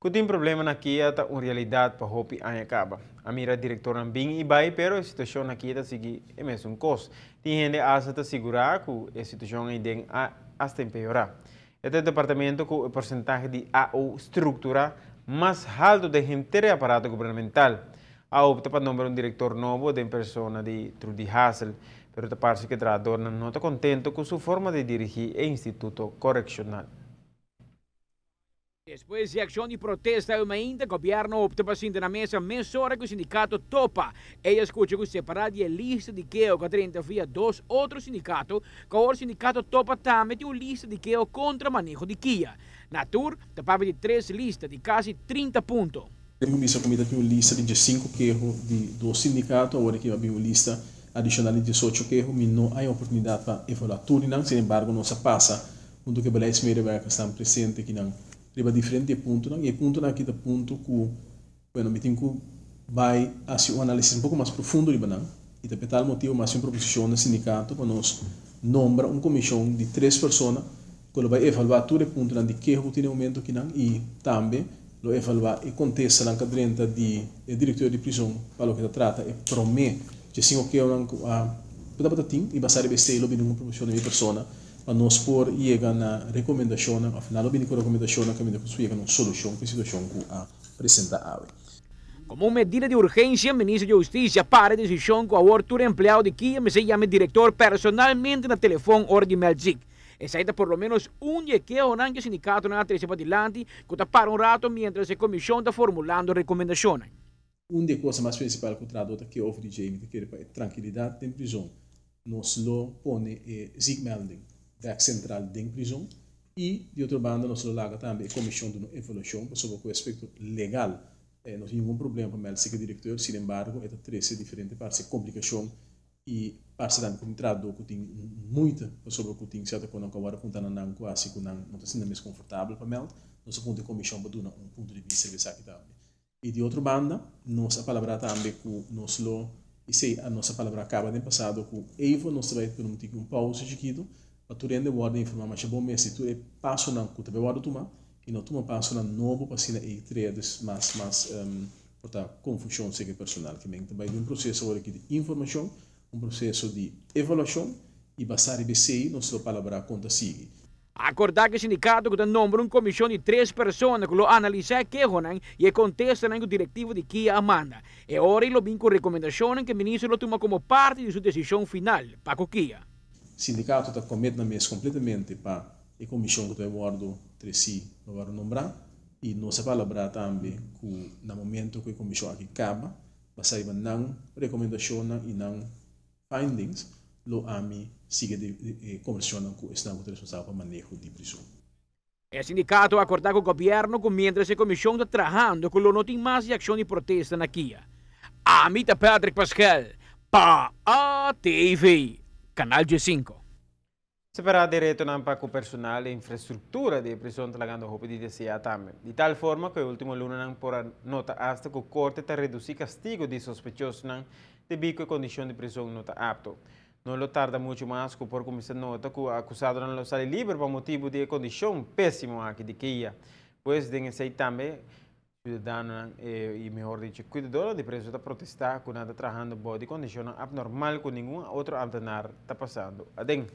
Kutin problema na kia ta un realidad pa hopi anya kaba. Amira director ng Bing Ibay pero la sitwasyon na sigue sigi emes un kos. Ti gente asa ta sigurar ku que sitwasyon ay den a, hasta Este departamento ku el porcentaje de AO estructura más alto de gente aparato gubernamental. Ha opta para nombrar un director nuevo de persona de Trudy Hassel, pero te parece que dona no está contento con su forma de dirigir el Instituto Correccional. Depois de ação de protesta o Umainda, governo opta para sin de mesa mensora que o sindicato topa. Ella escucha que separada de lista de que o 30 via dois outros sindicatos, que o sindicato topa também de uma lista de que contra manejo de Kia. tur, tapava de três listas de quase 30 pontos. O ministro comida tinha uma lista de cinco queijos de, do sindicato, agora que havia uma lista adicional de 18 queijos, mas não há oportunidade para evoluir a tur. Sin embargo, não se passa. Junto que o Belém que está presente aqui, não. treba diferente de ponto não e ponto na kita ponto ku bueno metim ku vai a se um análise um pouco mais profundo riba não e também tal motivo mais uma proposição do sindicato conosco nombra uma comissão de três pessoas que vai avaliar tudo ponto na de que eu tenho momento que não e também lo evalua e contesta anche dentro di il direttore di prigione quello che tratta e per me c'è cioè, singo che è una uh, potrebbe tin e basare beste lo bene una promozione di persona a nós por chega na recomendação, afinal, o com recomendação que me chega na solução que a situação que apresenta a como medida de urgência, o ministro de Justiça para a decisão com o autor empregado de Kim se chama diretor personalmente na telefone Ordi Melzik. é por lo menos um dia que o rango sindicato na atriz adelante, que tá para um rato enquanto a comissão está formulando recomendações. Uma das coisas mais principais que o tradutor tá que oferece de Jamie, é tranquilidade em prisão, nós lo põe é, eh, Zig Melding. Banco Central din prisão e de outro banda nós laga também a comissão de evolução sobre o aspecto legal eh, nós nenhum problema com o diretor sin embargo é três é diferente parte complicação e parte também contrato que tem muita sobre o que tem certo quando acabar assim, com tanta não quase que não não está sendo mais confortável para mel nós ponto de comissão para um ponto de vista serviço aqui também e de outra banda nós a palavra também com nós lo e sei a nossa palavra acaba no passado com Evo nós vai ter um pouco um pausa de maturende warda informama shabo mesi ture passo na kuta be warda tuma ino tuma passo na novo pasina e tre des mas mas um, porta confusão segue personal que meng também um processo agora que de informação um processo de evolução e basar e BCI não se palavra conta sigue Acordar que o sindicato que tem nome uma comissão de três pessoas que lo analisar que ronan e contesta o diretivo de que a Amanda. E ora ele vem com recomendações que o ministro lo toma como parte de sua decisão final. Paco Kia sindicato está comprometendo-se completamente para a comissão que está é abordo entre si, não vai nombrar, e não se palavra também que no momento que a comissão aqui acaba, vai sair não recomendação e não findings, lo AMI sigue de, de, de eh, conversando com o Estado responsável para manejo de prisão. O é sindicato acordou com o governo que mientras a comissão está trabalhando, com não tem mais de ação de protesta na Kia. Amita Patrick Pascal, para a TV. Canal G5. Se verá direto no impacto personal e infraestrutura de prisão talagando roupa di DCA também. De tal forma che o último lunes por nota hasta que o corte está il castigo de sospechosos debido à condição de prisão nota apto. Non lo tarda muito mais que por começar nota che o acusado não lo sale libero per motivo di condizioni pessime péssima aqui de Kia. Pois, de também, ciudadana e, eh, melhor mejor dicho, cuidadora de presos está protestar com nada trajando body condición abnormal com nenhum outro antenar está passando. Adem.